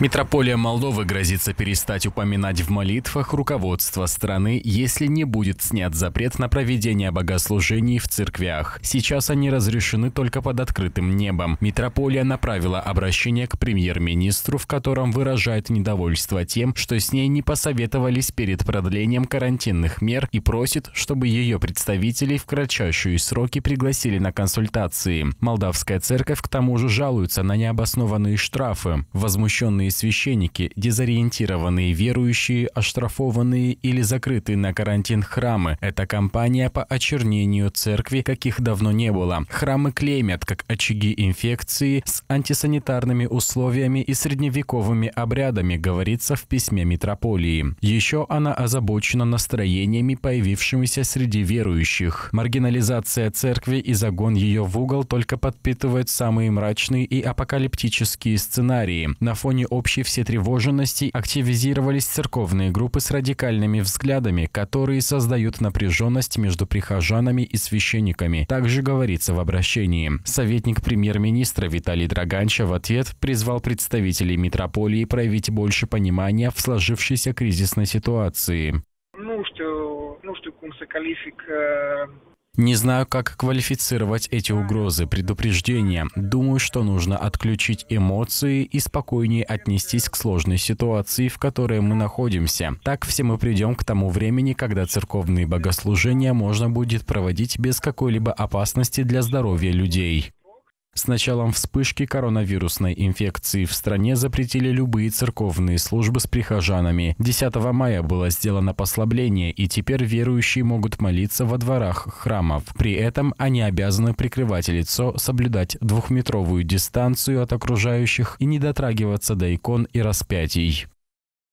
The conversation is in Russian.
Метрополия Молдовы грозится перестать упоминать в молитвах руководство страны, если не будет снят запрет на проведение богослужений в церквях. Сейчас они разрешены только под открытым небом. Метрополия направила обращение к премьер-министру, в котором выражает недовольство тем, что с ней не посоветовались перед продлением карантинных мер и просит, чтобы ее представителей в кратчайшие сроки пригласили на консультации. Молдавская церковь к тому же жалуется на необоснованные штрафы. Возмущенные православные священники, дезориентированные верующие, оштрафованные или закрытые на карантин храмы. Это кампания по очернению церкви, каких давно не было. Храмы клеймят как очаги инфекции с антисанитарными условиями и средневековыми обрядами, говорится в письме митрополии. Еще она озабочена настроениями, появившимися среди верующих. Маргинализация церкви и загон ее в угол только подпитывает самые мрачные и апокалиптические сценарии. На фоне общего общей всетревоженности активизировались церковные группы с радикальными взглядами, которые создают напряженность между прихожанами и священниками. Также говорится в обращении. Советник премьер-министра Виталий Драганча в ответ призвал представителей митрополии проявить больше понимания в сложившейся кризисной ситуации. Ну, что, ну, что не знаю, как квалифицировать эти угрозы, предупреждения. Думаю, что нужно отключить эмоции и спокойнее отнестись к сложной ситуации, в которой мы находимся. Так все мы придем к тому времени, когда церковные богослужения можно будет проводить без какой-либо опасности для здоровья людей. С началом вспышки коронавирусной инфекции в стране запретили любые церковные службы с прихожанами. 10 мая было сделано послабление, и теперь верующие могут молиться во дворах храмов. При этом они обязаны прикрывать лицо, соблюдать двухметровую дистанцию от окружающих и не дотрагиваться до икон и распятий.